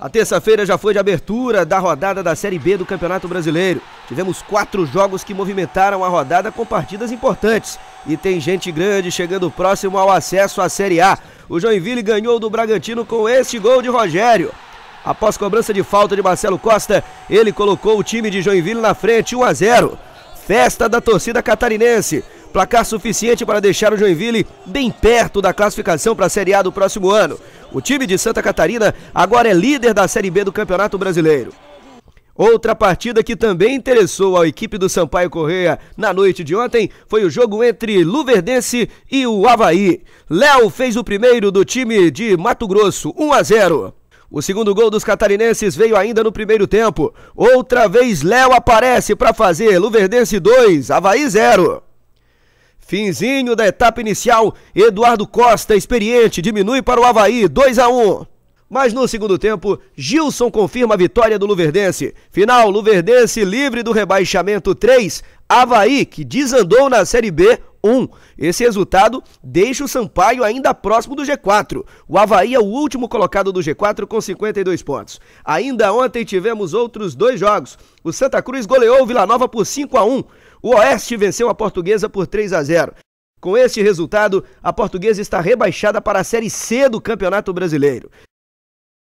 A terça-feira já foi de abertura da rodada da Série B do Campeonato Brasileiro. Tivemos quatro jogos que movimentaram a rodada com partidas importantes. E tem gente grande chegando próximo ao acesso à Série A. O Joinville ganhou do Bragantino com este gol de Rogério. Após cobrança de falta de Marcelo Costa, ele colocou o time de Joinville na frente 1 a 0 festa da torcida catarinense. Placar suficiente para deixar o Joinville bem perto da classificação para a Série A do próximo ano. O time de Santa Catarina agora é líder da Série B do Campeonato Brasileiro. Outra partida que também interessou a equipe do Sampaio Correia na noite de ontem foi o jogo entre Luverdense e o Havaí. Léo fez o primeiro do time de Mato Grosso, 1 a 0. O segundo gol dos catarinenses veio ainda no primeiro tempo. Outra vez Léo aparece para fazer. Luverdense 2, Havaí 0. Finzinho da etapa inicial, Eduardo Costa, experiente, diminui para o Havaí, 2 a 1. Mas no segundo tempo, Gilson confirma a vitória do Luverdense. Final, Luverdense livre do rebaixamento 3, Havaí, que desandou na Série B, 1. Esse resultado deixa o Sampaio ainda próximo do G4. O Havaí é o último colocado do G4 com 52 pontos. Ainda ontem tivemos outros dois jogos. O Santa Cruz goleou o Vila Nova por 5 a 1. O Oeste venceu a Portuguesa por 3 a 0. Com este resultado, a Portuguesa está rebaixada para a Série C do Campeonato Brasileiro.